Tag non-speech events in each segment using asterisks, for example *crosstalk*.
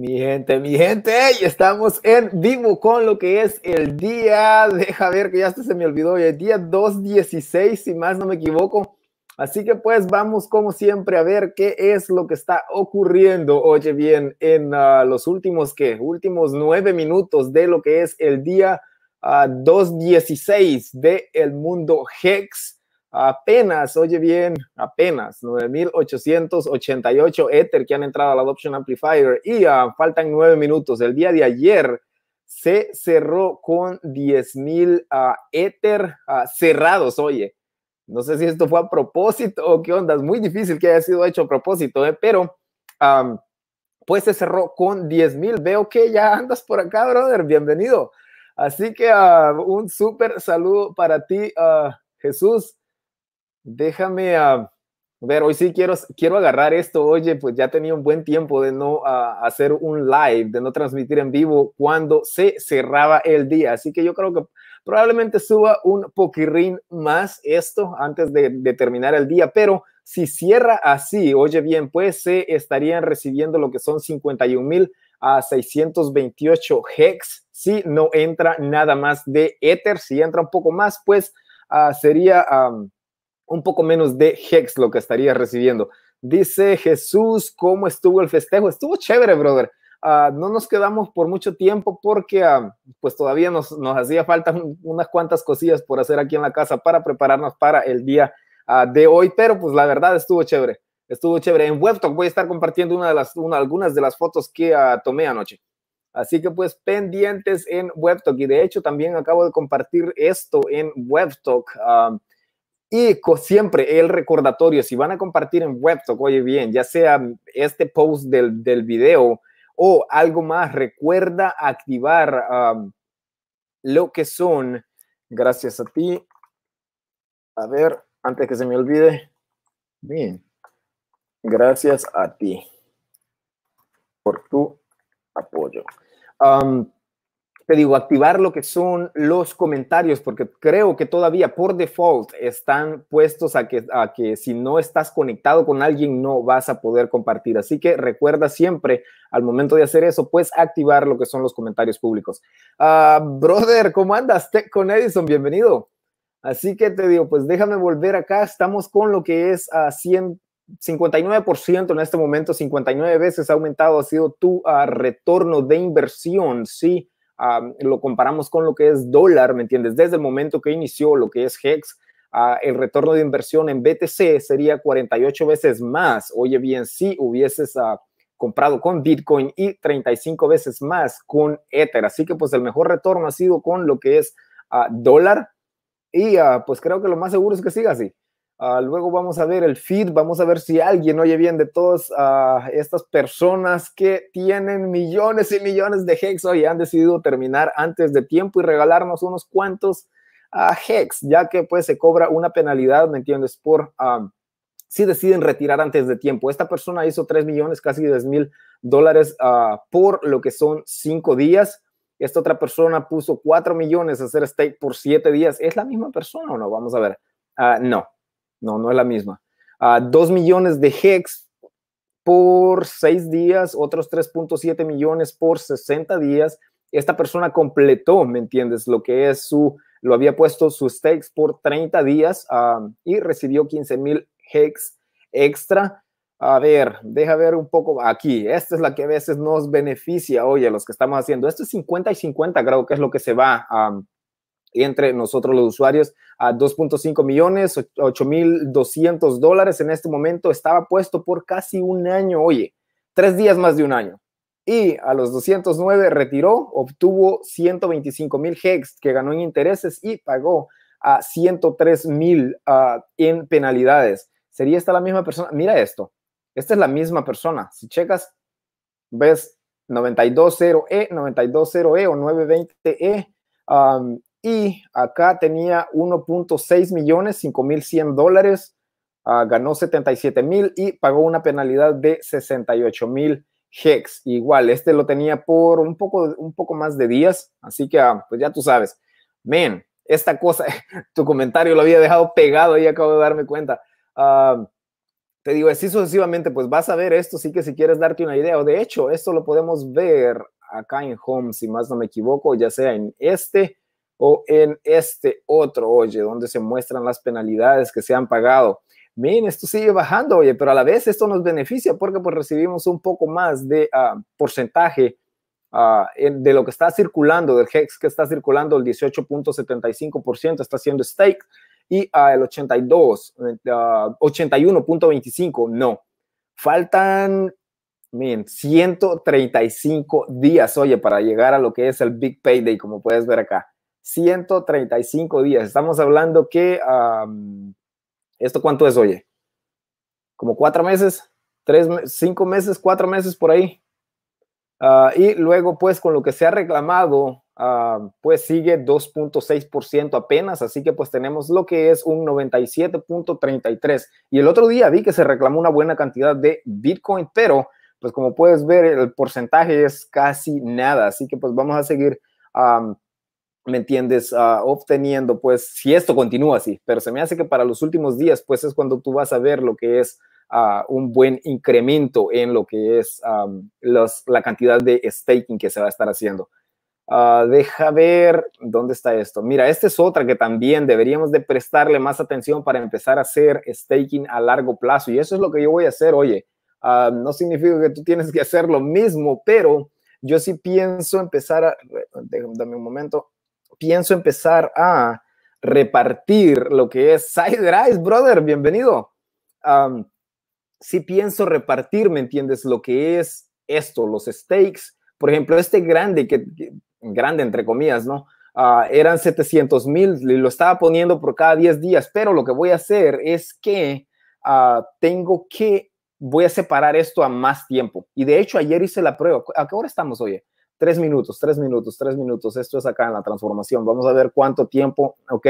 Mi gente, mi gente, y estamos en vivo con lo que es el día, deja ver que ya se me olvidó, el día 2.16, si más no me equivoco. Así que pues vamos como siempre a ver qué es lo que está ocurriendo, oye bien, en ah, los últimos, ¿qué? Últimos nueve minutos de lo que es el día uh, ah, 2.16 de El Mundo Hex apenas, oye bien, apenas 9.888 Ether que han entrado al Adoption Amplifier y ah, faltan nueve minutos. El día de ayer se cerró con 10.000 ah, Ether ah, cerrados, oye. No sé si esto fue a propósito o qué onda, muy difícil que haya sido hecho a propósito, eh, pero pues se cerró con 10.000. Veo que ya andas por acá, brother, bienvenido. Así que un súper saludo para ti, Jesús déjame a ah, ver, hoy sí quiero, quiero agarrar esto, oye, pues ya tenía un buen tiempo de no ah, hacer un live, de no transmitir en vivo cuando se cerraba el día, así que yo creo que probablemente suba un poquirrín más esto antes de, terminar el día, pero si cierra así, oye bien, pues se estarían recibiendo lo que son 51 mil a 628 hex, si no entra nada más de Ether, si entra un poco más, pues ah, sería un poco menos de Hex lo que estaría recibiendo. Dice Jesús, ¿cómo estuvo el festejo? Estuvo chévere, brother. Ah, no nos quedamos por mucho tiempo porque ah, pues todavía nos, hacía falta unas cuantas cosillas por hacer aquí en la casa para prepararnos para el día ah, de hoy, pero pues la verdad estuvo chévere, estuvo chévere. En WebTalk voy a estar compartiendo una de las, algunas de las fotos que tomé anoche. Así que pues pendientes en WebTalk y de hecho también acabo de compartir esto en WebTalk. Y siempre el recordatorio, si van a compartir en web, oye bien, ya sea este post del, video o algo más, recuerda activar lo que son, gracias a ti, a ver, antes que se me olvide, bien, gracias a ti por tu apoyo te digo, activar lo que son los comentarios, porque creo que todavía por default están puestos a que, a que si no estás conectado con alguien no vas a poder compartir. Así que recuerda siempre al momento de hacer eso, pues activar lo que son los comentarios públicos. Ah, brother, ¿cómo andas? con Edison, bienvenido. Así que te digo, pues déjame volver acá. Estamos con lo que es a 159 por ciento en este momento, 59 veces ha aumentado, ha sido tu ah, retorno de inversión, ¿sí? lo comparamos con lo que es dólar, ¿me entiendes? Desde el momento que inició lo que es HEX, el retorno de inversión en BTC sería 48 veces más. Oye bien, si hubieses ah, comprado con Bitcoin y 35 veces más con Ether. Así que pues el mejor retorno ha sido con lo que es ah, dólar y ah, pues creo que lo más seguro es que siga así. Ah, luego vamos a ver el feed, vamos a ver si alguien oye bien de todas ah, estas personas que tienen millones y millones de hex y han decidido terminar antes de tiempo y regalarnos unos cuantos ah, hex, ya que pues se cobra una penalidad, ¿me entiendes? Por si deciden retirar antes de tiempo. Esta persona hizo 3 millones, casi 10 mil dólares por lo que son 5 días. Esta otra persona puso 4 millones a hacer stake por 7 días. ¿Es la misma persona o no? Vamos a ver. no, no, no es la misma. Dos 2 millones de hex por seis días, otros 3.7 millones por 60 días. Esta persona completó, ¿me entiendes? Lo que es su, lo había puesto sus stakes por 30 días y recibió 15 mil hex extra. A ver, deja ver un poco aquí. Esta es la que a veces nos beneficia, oye, los que estamos haciendo. Esto es 50 y 50, creo que es lo que se va a entre nosotros los usuarios a 2.5 millones, 8.200 dólares en este momento, estaba puesto por casi un año, oye, tres días más de un año. Y a los 209 retiró, obtuvo 125 mil hex que ganó en intereses y pagó a 103 mil ah, en penalidades. ¿Sería esta la misma persona? Mira esto, esta es la misma persona. Si checas, ves 920E, 920E o 920E. Y acá tenía 1.6 millones, 5.100 dólares, ah, ganó 77 mil y pagó una penalidad de 68 mil hex. Igual, este lo tenía por un poco, un poco más de días, así que ah, pues ya tú sabes. Men, esta cosa, *laughs* tu comentario lo había dejado pegado y acabo de darme cuenta. Ah, te digo así sucesivamente, pues vas a ver esto, sí que si quieres darte una idea, o de hecho, esto lo podemos ver acá en Home, si más no me equivoco, ya sea en este o en este otro, oye, donde se muestran las penalidades que se han pagado. Miren, esto sigue bajando, oye, pero a la vez esto nos beneficia porque pues recibimos un poco más de ah, porcentaje ah, de lo que está circulando, del HEX que está circulando, el 18.75% está siendo stake y ah, el 82, 81.25, no. Faltan miren, 135 días, oye, para llegar a lo que es el Big Payday, como puedes ver acá. 135 días. Estamos hablando que, ¿esto cuánto es, oye? Como cuatro meses, tres, cinco meses, cuatro meses por ahí. Ah, y luego, pues, con lo que se ha reclamado, pues sigue 2.6% apenas, así que pues tenemos lo que es un 97.33. Y el otro día vi que se reclamó una buena cantidad de Bitcoin, pero pues como puedes ver, el porcentaje es casi nada, así que pues vamos a seguir ¿me entiendes? Ah, obteniendo, pues, si esto continúa así, pero se me hace que para los últimos días, pues es cuando tú vas a ver lo que es ah, un buen incremento en lo que es la cantidad de staking que se va a estar haciendo. Ah, deja ver dónde está esto. Mira, esta es otra que también deberíamos de prestarle más atención para empezar a hacer staking a largo plazo. Y eso es lo que yo voy a hacer, oye. no significa que tú tienes que hacer lo mismo, pero yo sí pienso empezar a... Déjame, dame un momento pienso empezar a repartir lo que es Side Rise brother, bienvenido. Si pienso repartir, ¿me entiendes? Lo que es esto, los stakes Por ejemplo, este grande, que, grande entre comillas, ¿no? Ah, eran 700 mil, lo estaba poniendo por cada 10 días, pero lo que voy a hacer es que ah, tengo que, voy a separar esto a más tiempo. Y de hecho, ayer hice la prueba. ¿A qué hora estamos, oye? tres minutos, tres minutos, tres minutos, esto es acá en la transformación, vamos a ver cuánto tiempo, ¿ok?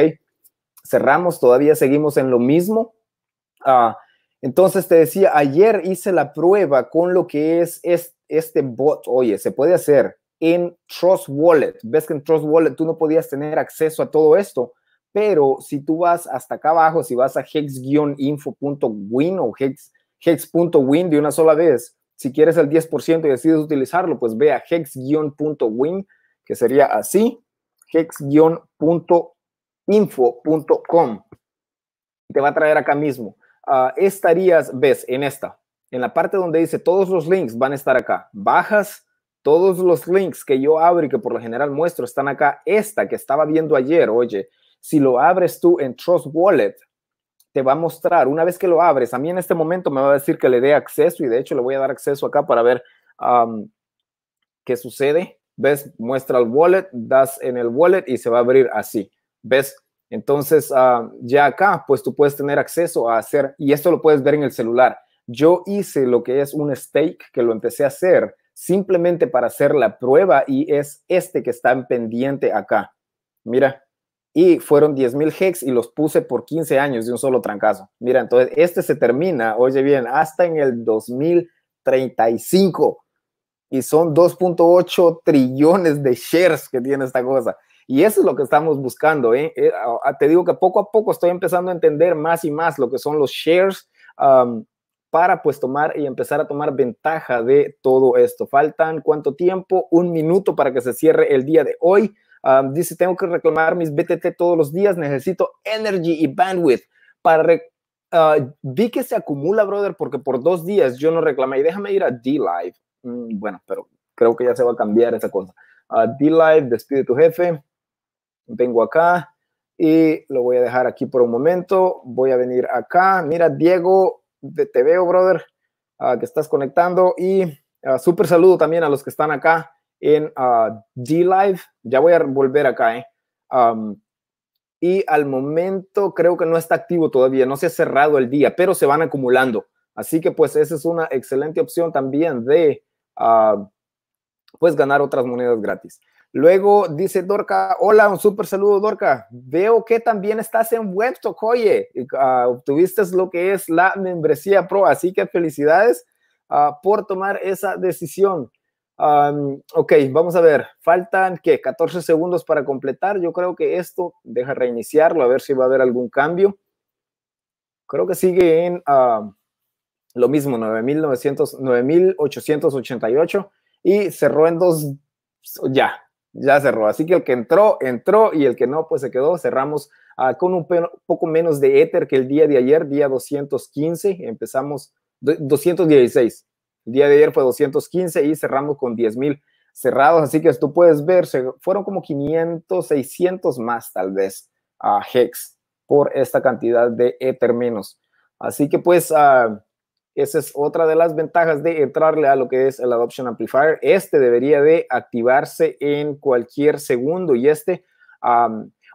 Cerramos, todavía seguimos en lo mismo. Ah, entonces te decía, ayer hice la prueba con lo que es es este bot, oye, se puede hacer en Trust Wallet, ves que en Trust Wallet tú no podías tener acceso a todo esto, pero si tú vas hasta acá abajo, si vas a hex-info.win o hex.win de una sola vez, si quieres el 10% y decides utilizarlo, pues ve a hex-win, que sería así, hex-info.com. Te va a traer acá mismo. Ah, estarías, ves, en esta, en la parte donde dice todos los links van a estar acá. Bajas todos los links que yo abro y que por lo general muestro están acá. Esta que estaba viendo ayer, oye, si lo abres tú en Trust Wallet, te va a mostrar, una vez que lo abres, a mí en este momento me va a decir que le dé acceso y de hecho le voy a dar acceso acá para ver qué sucede. ¿Ves? Muestra el wallet, das en el wallet y se va a abrir así. ¿Ves? Entonces, ah, ya acá, pues tú puedes tener acceso a hacer, y esto lo puedes ver en el celular. Yo hice lo que es un stake, que lo empecé a hacer simplemente para hacer la prueba y es este que está en pendiente acá. Mira, y fueron 10.000 hex y los puse por 15 años de un solo trancazo. Mira, entonces este se termina, oye bien, hasta en el 2035 y son 2.8 trillones de shares que tiene esta cosa. Y eso es lo que estamos buscando. ¿eh? eh te digo que poco a poco estoy empezando a entender más y más lo que son los shares para pues tomar y empezar a tomar ventaja de todo esto. Faltan cuánto tiempo? Un minuto para que se cierre el día de hoy dice, tengo que reclamar mis BTT todos los días, necesito energy y bandwidth para... Ah, vi que se acumula, brother, porque por dos días yo no reclamé. Y déjame ir a D-Live. Mm, bueno, pero creo que ya se va a cambiar esa cosa. D-Live, despide tu jefe. Vengo acá y lo voy a dejar aquí por un momento. Voy a venir acá. Mira, Diego, te veo, brother, ah, que estás conectando. Y ah, súper saludo también a los que están acá en ah, DLive. Ya voy a volver acá, ¿eh? y al momento creo que no está activo todavía, no se ha cerrado el día, pero se van acumulando. Así que pues esa es una excelente opción también de ah, pues ganar otras monedas gratis. Luego dice Dorca, hola, un super saludo Dorca, veo que también estás en Webstock, oye, ah, obtuviste lo que es la membresía pro, así que felicidades por tomar esa decisión ok, vamos a ver. Faltan ¿qué? 14 segundos para completar. Yo creo que esto deja reiniciarlo, a ver si va a haber algún cambio. Creo que sigue en lo mismo, 9.888 y cerró en dos. Ya, ya cerró. Así que el que entró, entró y el que no, pues se quedó. Cerramos ah, con un poco menos de éter que el día de ayer, día 215. Empezamos 216. El día de ayer fue 215 y cerramos con 10,000 cerrados, así que tú puedes ver, fueron como 500, 600 más tal vez a Hex por esta cantidad de Ether menos. Así que pues ah, esa es otra de las ventajas de entrarle a lo que es el Adoption Amplifier. Este debería de activarse en cualquier segundo y este...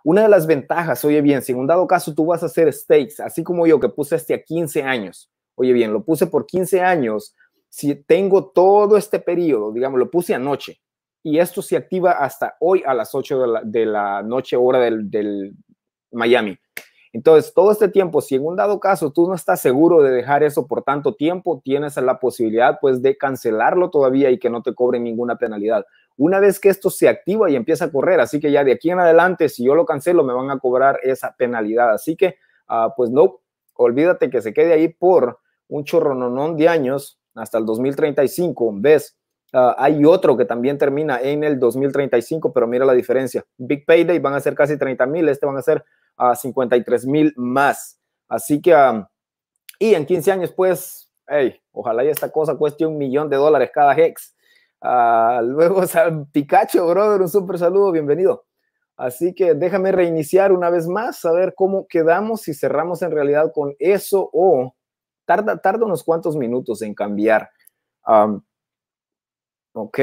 una de las ventajas, oye bien, si en un dado caso tú vas a hacer stakes, así como yo que puse este a 15 años, oye bien, lo puse por 15 años, si tengo todo este periodo, digamos, lo puse anoche y esto se activa hasta hoy a las 8 de la, noche hora del, Miami. Entonces, todo este tiempo, si en un dado caso tú no estás seguro de dejar eso por tanto tiempo, tienes la posibilidad pues de cancelarlo todavía y que no te cobren ninguna penalidad. Una vez que esto se activa y empieza a correr, así que ya de aquí en adelante, si yo lo cancelo, me van a cobrar esa penalidad. Así que, ah, pues no, olvídate que se quede ahí por un chorrononón de años hasta el 2035, ¿ves? Ah, hay otro que también termina en el 2035, pero mira la diferencia. Big Payday van a ser casi 30 mil, este van a ser ah, a 53 mil más. Así que, ah, y en 15 años, pues, hey, ojalá y esta cosa cueste un millón de dólares cada hex. luego, *laughs* Pikachu, brother, un super saludo, bienvenido. Así que déjame reiniciar una vez más, a ver cómo quedamos, si cerramos en realidad con eso o tarda, unos cuantos minutos en cambiar. ok.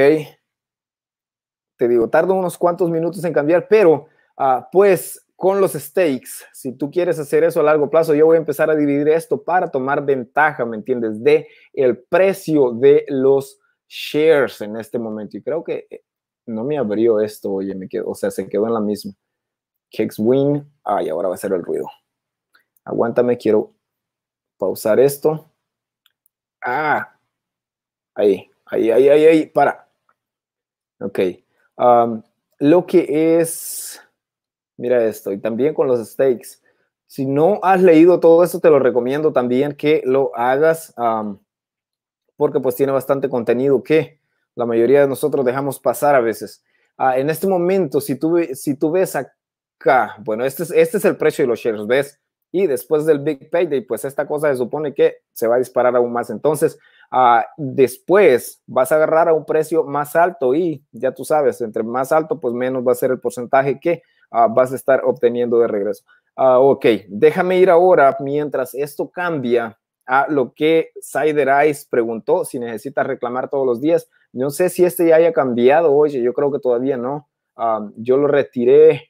Te digo, tarda unos cuantos minutos en cambiar, pero ah, pues con los stakes, si tú quieres hacer eso a largo plazo, yo voy a empezar a dividir esto para tomar ventaja, ¿me entiendes? De el precio de los shares en este momento. Y creo que eh, no me abrió esto, oye, me quedo, o sea, se quedó en la misma. Kicks Win, ay, ahora va a ser el ruido. Aguántame, quiero pausar esto. Ah, ahí, ahí, ahí, ahí, ahí, para. Ok. Um, lo que es, mira esto, y también con los stakes. Si no has leído todo esto, te lo recomiendo también que lo hagas, um, porque pues tiene bastante contenido que la mayoría de nosotros dejamos pasar a veces. Ah, en este momento, si tú, si tú ves acá, bueno, este es, este es el precio de los shares, ¿ves? y después del Big Payday, pues esta cosa se supone que se va a disparar aún más. Entonces, ah, después vas a agarrar a un precio más alto y ya tú sabes, entre más alto, pues menos va a ser el porcentaje que ah, vas a estar obteniendo de regreso. Ah, ok, déjame ir ahora mientras esto cambia a lo que Cider preguntó, si necesitas reclamar todos los días. No sé si este ya haya cambiado, oye, yo creo que todavía no. yo lo retiré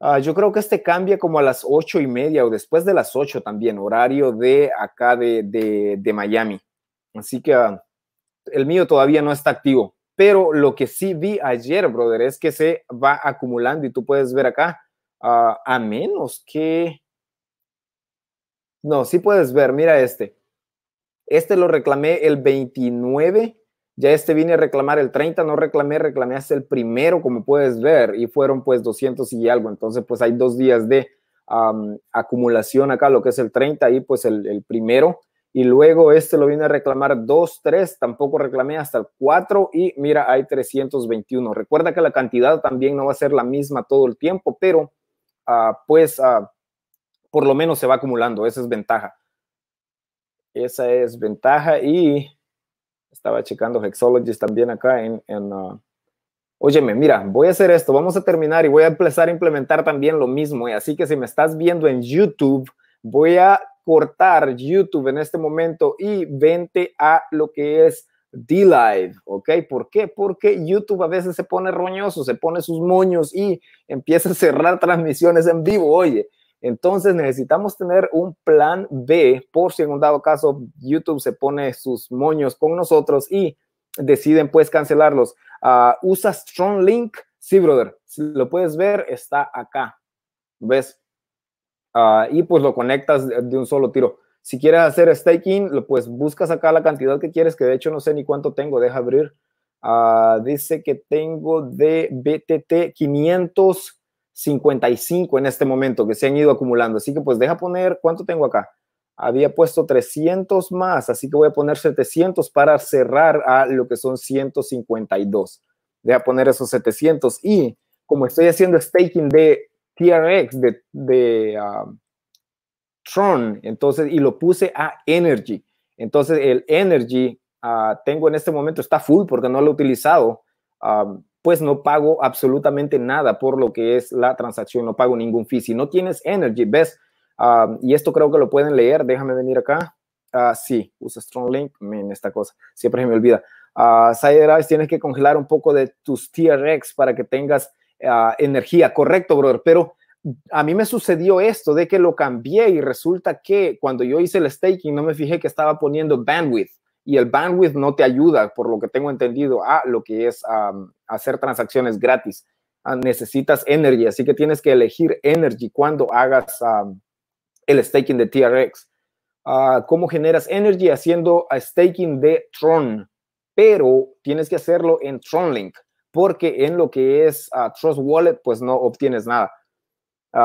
Ah, yo creo que este cambia como a las ocho y media o después de las ocho también, horario de acá de, de, Miami. Así que ah, el mío todavía no está activo. Pero lo que sí vi ayer, brother, es que se va acumulando y tú puedes ver acá, ah, a menos que... No, sí puedes ver, mira este. Este lo reclamé el 29 ya este vine a reclamar el 30, no reclamé, reclamé hasta el primero, como puedes ver, y fueron pues 200 y algo. Entonces, pues hay dos días de acumulación acá, lo que es el 30 y pues el, primero y luego este lo viene a reclamar 2, 3, tampoco reclamé hasta el 4 y mira, hay 321. Recuerda que la cantidad también no va a ser la misma todo el tiempo, pero ah, pues ah, por lo menos se va acumulando, esa es ventaja. Esa es ventaja y estaba checando Hexologies también acá en... Ah, óyeme, mira, voy a hacer esto, vamos a terminar y voy a empezar a implementar también lo mismo. ¿eh? Así que si me estás viendo en YouTube, voy a cortar YouTube en este momento y vente a lo que es D-Live, ¿ok? ¿Por qué? Porque YouTube a veces se pone roñoso, se pone sus moños y empieza a cerrar *laughs* transmisiones en vivo. Oye, entonces necesitamos tener un plan B por si en un dado caso YouTube se pone sus moños con nosotros y deciden pues cancelarlos. ¿Usas ah, ¿Usa Strong Link? Sí, brother. Si lo puedes ver, está acá. ¿Ves? Ah, y pues lo conectas de un solo tiro. Si quieres hacer staking, pues buscas acá la cantidad que quieres, que de hecho no sé ni cuánto tengo, deja abrir. Ah, dice que tengo de BTT 500 55 en este momento que se han ido acumulando. Así que pues deja poner, ¿cuánto tengo acá? Había puesto 300 más, así que voy a poner 700 para cerrar a lo que son 152. a poner esos 700 y como estoy haciendo staking de TRX, de, um, Tron, entonces, y lo puse a Energy. Entonces el Energy ah, tengo en este momento está full porque no lo he utilizado. Um, pues no pago absolutamente nada por lo que es la transacción, no pago ningún fee. Si no tienes Energy, ves, ah, y esto creo que lo pueden leer, déjame venir acá. Ah, sí, usa Strong Link, en esta cosa, siempre se me olvida. Ah, Side tienes que congelar un poco de tus TRX para que tengas energía, correcto, brother, pero a mí me sucedió esto de que lo cambié y resulta que cuando yo hice el staking no me fijé que estaba poniendo bandwidth y el bandwidth no te ayuda, por lo que tengo entendido, a lo que es hacer transacciones gratis. Ah, necesitas energy, así que tienes que elegir energy cuando hagas el staking de TRX. Ah, ¿Cómo generas energy? Haciendo staking de Tron, pero tienes que hacerlo en Tronlink, porque en lo que es ah, Trust Wallet, pues no obtienes nada.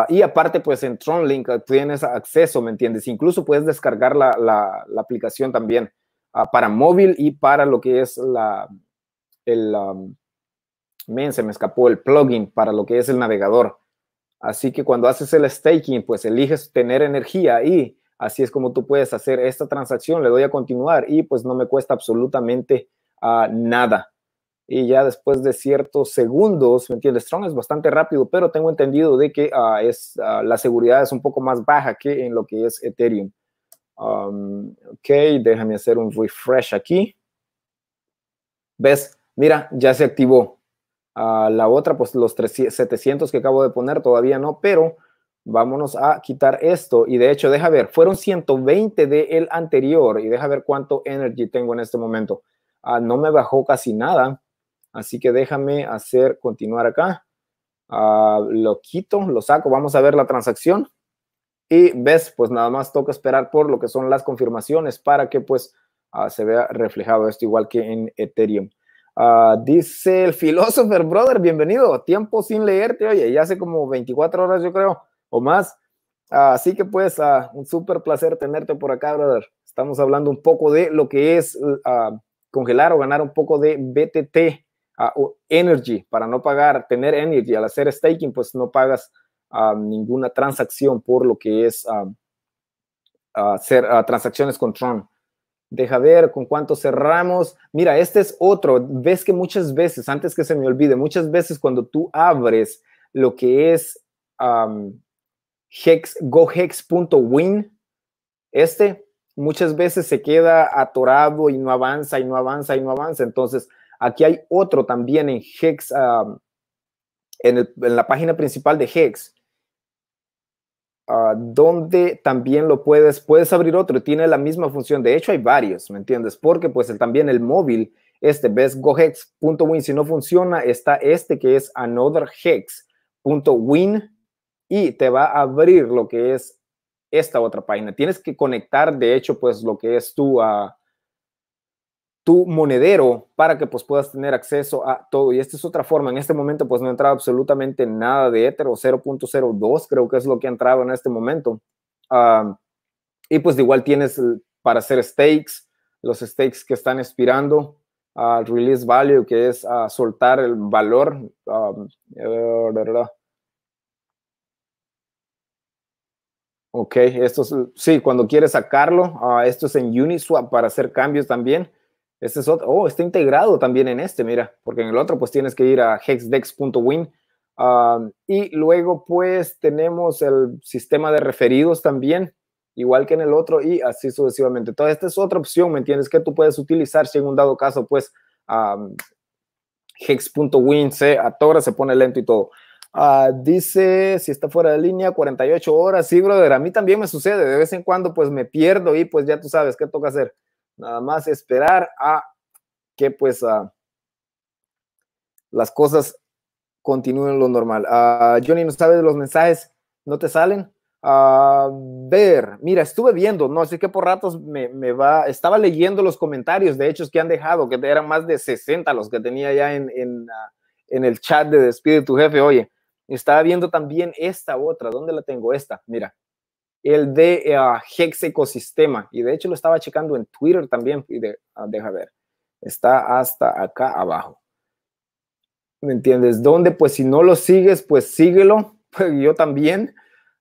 y aparte, pues en TronLink tienes acceso, ¿me entiendes? Incluso puedes descargar la, la aplicación también. Ah, para móvil y para lo que es la, el, men, se me escapó el plugin para lo que es el navegador. Así que cuando haces el staking, pues eliges tener energía y Así es como tú puedes hacer esta transacción. Le doy a continuar y pues no me cuesta absolutamente ah, nada. Y ya después de ciertos segundos, ¿me entiendes? Strong es bastante rápido, pero tengo entendido de que ah, es, la seguridad es un poco más baja que en lo que es Ethereum. Um, ok, déjame hacer un refresh aquí. ¿Ves? Mira, ya se activó. Ah, la otra, pues los 700 que acabo de poner todavía no, pero vámonos a quitar esto. Y de hecho, deja ver, fueron 120 de el anterior y deja ver cuánto energy tengo en este momento. Ah, no me bajó casi nada, así que déjame hacer continuar acá. Ah, lo quito, lo saco, vamos a ver la transacción. Y ves, pues nada más toca esperar por lo que son las confirmaciones para que pues ah, se vea reflejado esto igual que en Ethereum. Ah, dice el philosopher *laughs* brother, bienvenido. Tiempo sin leerte, oye, ya hace como 24 horas yo creo o más. así que pues ah, un súper placer tenerte por acá, brother. Estamos hablando un poco de lo que es congelar o ganar un poco de BTT o energy para no pagar, tener energy. Al hacer staking, pues no pagas ninguna transacción por lo que es ah, hacer transacciones con Tron. Deja ver con cuánto cerramos. Mira, este es otro. Ves que muchas veces, antes que se me olvide, muchas veces cuando tú abres lo que es hex, gohex.win, este muchas veces se queda atorado y no avanza y no avanza y no avanza. Entonces, aquí hay otro también en Hex, en, la página principal de Hex. Ah, donde también lo puedes, puedes abrir otro, tiene la misma función, de hecho hay varios, ¿me entiendes? Porque pues también el móvil, este, ves gohex.win, si no funciona, está este que es anotherhex.win y te va a abrir lo que es esta otra página. Tienes que conectar, de hecho, pues lo que es tu, a tu monedero para que pues puedas tener acceso a todo. Y esta es otra forma. En este momento pues no entrado absolutamente nada de Ether o 0.02 creo que es lo que ha entrado en este momento. y pues igual tienes eh, para hacer stakes, los stakes que están expirando, release value que es a soltar el valor. Eh, ok, esto es, sí, cuando quieres sacarlo, ah, esto es en Uniswap para hacer cambios también. Este es otro, oh, está integrado también en este, mira, porque en el otro pues tienes que ir a hexdex.win. win um, y luego pues tenemos el sistema de referidos también, igual que en el otro y así sucesivamente. Entonces, esta es otra opción, ¿me entiendes? Que tú puedes utilizar si en un dado caso pues um, hex.win se atora, se pone lento y todo. Ah, dice, si está fuera de línea, 48 horas. Sí, brother, a mí también me sucede. De vez en cuando, pues me pierdo y pues ya tú sabes qué toca hacer. Nada más esperar a que pues ah, las cosas continúen lo normal. Ah, Johnny, ¿no sabes los mensajes? ¿No te salen? A ah, ver, mira, estuve viendo, no sé que por ratos me, va, estaba leyendo los comentarios de hechos que han dejado, que eran más de 60 los que tenía ya en, en el chat de Despide tu jefe. Oye, estaba viendo también esta otra, ¿dónde la tengo? Esta, mira, el de uh, Hex Ecosistema. Y de hecho lo estaba checando en Twitter también. Y ah, deja ver, está hasta acá abajo. ¿Me entiendes? ¿dónde? pues si no lo sigues, pues síguelo. *laughs* Pues, yo también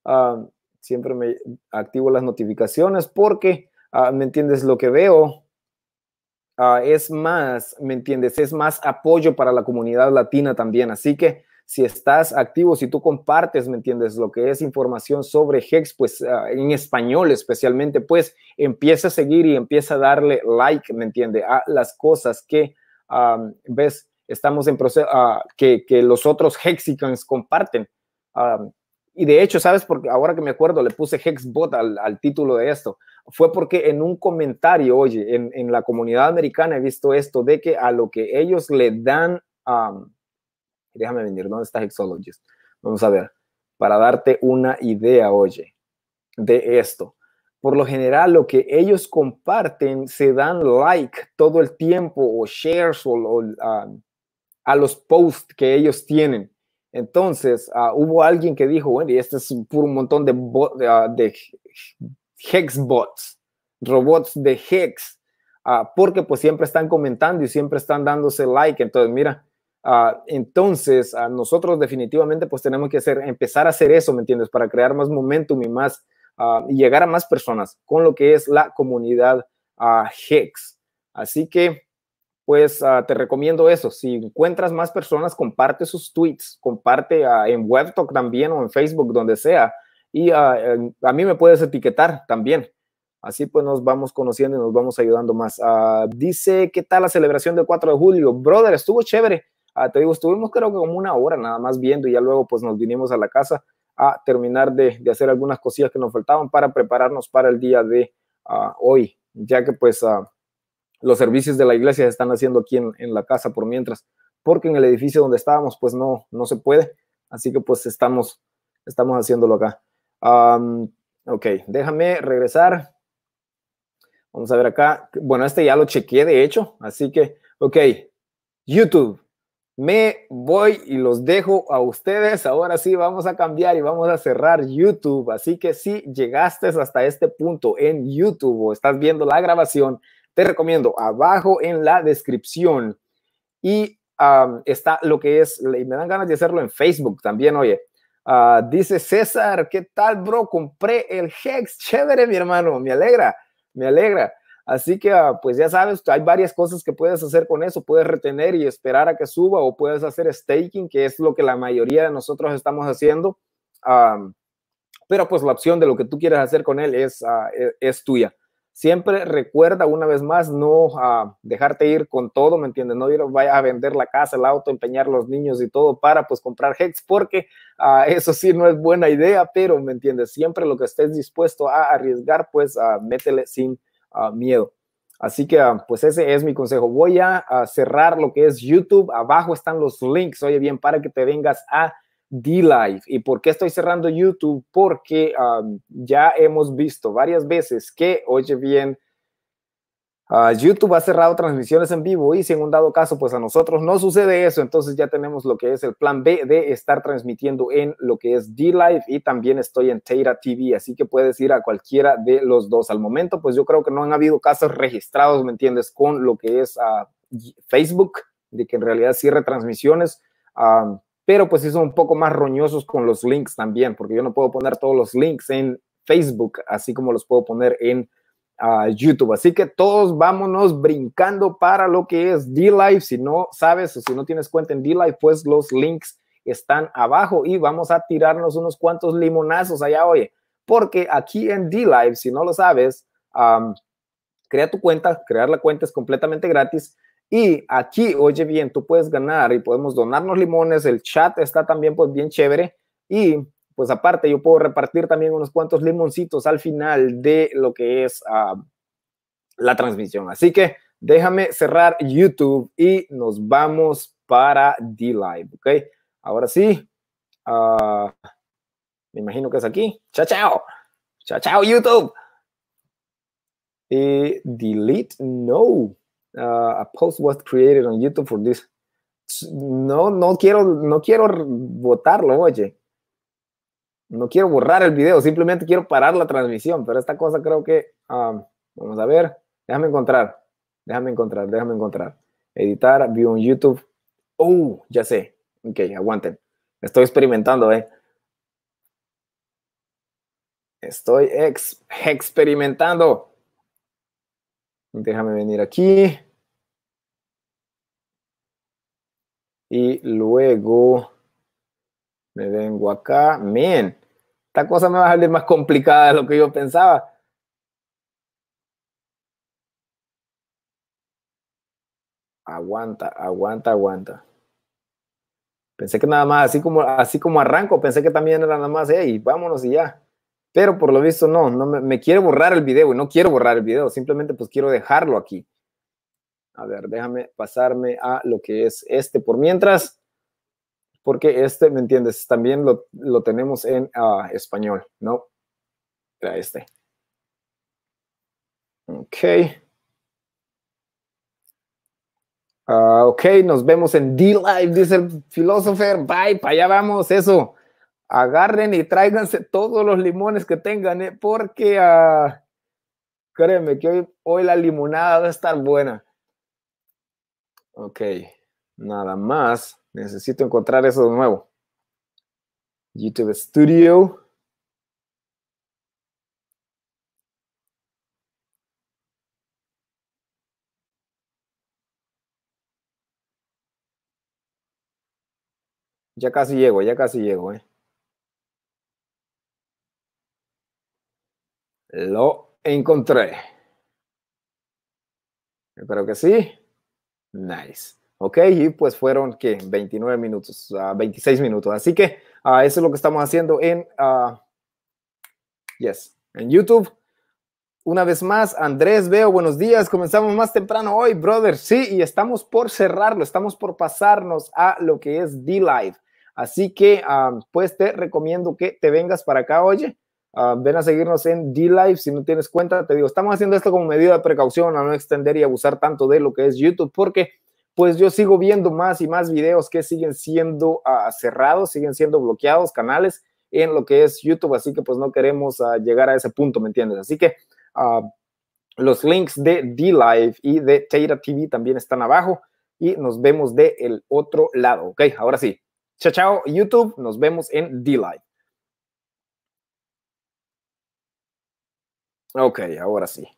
ah, siempre me activo las notificaciones porque, ¿me entiendes? Lo que veo es más, ¿me entiendes? Es más apoyo para la comunidad latina también. Así que si estás activo, si tú compartes, ¿me entiendes? Lo que es información sobre Hex, pues ah, en español especialmente, pues empieza a seguir y empieza a darle like, ¿me entiende? A las cosas que ves, estamos en proceso, ah, que, los otros Hexicans comparten. y de hecho, ¿sabes? Porque ahora que me acuerdo, le puse Hexbot al, al título de esto. Fue porque en un comentario, oye, en, la comunidad americana he visto esto de que a lo que ellos le dan... a déjame venir, ¿dónde está Hexologist? Vamos a ver, para darte una idea, oye, de esto. Por lo general, lo que ellos comparten se dan like todo el tiempo o shares o, ah, a los posts que ellos tienen. Entonces, ah, hubo alguien que dijo, bueno, y este es un montón de, bot, de ah, Hexbots, robots de Hex, porque pues siempre están comentando y siempre están dándose like. Entonces, mira, Ah, entonces, nosotros definitivamente pues tenemos que hacer, empezar a hacer eso, ¿me entiendes? Para crear más momentum y más, ah, y llegar a más personas con lo que es la comunidad ah, Hex. Así que, pues te recomiendo eso. Si encuentras más personas, comparte sus tweets, comparte en WebTalk también o en Facebook, donde sea. Y a mí me puedes etiquetar también. Así pues nos vamos conociendo y nos vamos ayudando más. dice, ¿qué tal la celebración del 4 de julio? Brother, estuvo chévere Ah, te digo, estuvimos creo que como una hora nada más viendo y ya luego pues nos vinimos a la casa a terminar de, hacer algunas cosillas que nos faltaban para prepararnos para el día de ah, hoy, ya que pues ah, los servicios de la iglesia se están haciendo aquí en, la casa por mientras, porque en el edificio donde estábamos pues no, no se puede, así que pues estamos, estamos haciéndolo acá. ok, déjame regresar. Vamos a ver acá. Bueno, este ya lo chequeé de hecho, así que, ok, YouTube. Me voy y los dejo a ustedes. Ahora sí, vamos a cambiar y vamos a cerrar YouTube. Así que si llegaste hasta este punto en YouTube o estás viendo la grabación, te recomiendo abajo en la descripción y está lo que es, y me dan ganas de hacerlo en Facebook también, oye. Ah, dice César, ¿qué tal, bro? Compré el Hex, chévere, mi hermano, me alegra, me alegra. Así que, ah, pues ya sabes, hay varias cosas que puedes hacer con eso. Puedes retener y esperar a que suba o puedes hacer staking, que es lo que la mayoría de nosotros estamos haciendo. pero pues la opción de lo que tú quieras hacer con él es, ah, e, es, tuya. Siempre recuerda una vez más no ah, dejarte ir con todo, ¿me entiendes? No ir, vayas a vender la casa, el auto, empeñar los niños y todo para pues comprar Hex, porque *laughs* eso sí no es buena idea, pero ¿me entiendes? Siempre lo que estés dispuesto a arriesgar, pues métele sin miedo. Así que ah, pues ese es mi consejo. Voy a, cerrar lo que es YouTube. Abajo están los links, oye bien, para que te vengas a D-Live. ¿Y por qué estoy cerrando YouTube? Porque ah, ya hemos visto varias veces que, oye bien, Ah, YouTube ha cerrado transmisiones en vivo y si en un dado caso pues a nosotros no sucede eso, entonces ya tenemos lo que es el plan B de estar transmitiendo en lo que es D-Live y también estoy en Teira TV, así que puedes ir a cualquiera de los dos. Al momento pues yo creo que no han habido casos registrados, ¿me entiendes? Con lo que es ah, Facebook, de que en realidad cierre transmisiones. Ah, pero pues sí son un poco más roñosos con los links también, porque yo no puedo poner todos los links en Facebook, así como los puedo poner en YouTube. Así que todos vámonos brincando para lo que es D-Live. Si no sabes o si no tienes cuenta en D-Live, pues los links están abajo y vamos a tirarnos unos cuantos limonazos allá, oye, porque aquí en D-Live, si no lo sabes, crea tu cuenta, crear la cuenta es completamente gratis. Y aquí, oye bien, tú puedes ganar y podemos donarnos limones, el chat está también pues bien chévere y pues aparte yo puedo repartir también unos cuantos limoncitos al final de lo que es ah, la transmisión. Así que déjame cerrar YouTube y nos vamos para D-Live, ¿ok? Ahora sí, ah, me imagino que es aquí. Chao, chao. Chao, chao, YouTube. Y delete, no. Ah, a post was created on YouTube for this. No, no quiero, no quiero votarlo, oye no quiero borrar el video, simplemente quiero parar la transmisión, pero esta cosa creo que, um, vamos a ver, déjame encontrar, déjame encontrar, déjame encontrar. Editar, view en YouTube. Oh, ya sé. Ok, aguanten. Estoy experimentando, ¿eh? Estoy ex experimentando. Déjame venir aquí. Y luego... Me vengo acá. Men, esta cosa me va a salir más complicada de lo que yo pensaba. Aguanta, aguanta, aguanta. Pensé que nada más, así como, así como arranco, pensé que también era nada más, hey, vámonos y ya. Pero por lo visto no, no me, me quiero borrar el video y no quiero borrar el video, simplemente pues quiero dejarlo aquí. A ver, déjame pasarme a lo que es este por mientras porque este, ¿me entiendes? También lo, tenemos en ah, español, ¿no? este. Ok. Ah, ok, nos vemos en D-Live, dice el filósofer. Bye, para allá vamos, eso. Agarren y tráiganse todos los limones que tengan, ¿eh? porque ah, créeme que hoy, hoy la limonada va a estar buena. Ok, nada más. Necesito encontrar eso de nuevo. YouTube Studio. Ya casi llego, ya casi llego, ¿eh? Lo encontré. Espero que sí. Nice. ¿ok? Y pues fueron, ¿qué? 29 minutos, a ah, 26 minutos. Así que ah, eso es lo que estamos haciendo en, ah, yes, en YouTube. Una vez más, Andrés, veo, buenos días. Comenzamos más temprano hoy, brother. Sí, y estamos por cerrarlo, estamos por pasarnos a lo que es D-Live. Así que, pues te recomiendo que te vengas para acá, oye. ven a seguirnos en D-Live si no tienes cuenta. Te digo, estamos haciendo esto como medida de precaución a no extender y abusar tanto de lo que es YouTube, porque pues yo sigo viendo más y más videos que siguen siendo ah, cerrados, siguen siendo bloqueados canales en lo que es YouTube, así que pues no queremos ah, llegar a ese punto, ¿me entiendes? Así que ah, los links de D-Live y de Teira TV también están abajo y nos vemos del el otro lado, ¿ok? Ahora sí, chao, chao YouTube, nos vemos en D-Live. Ok, ahora sí.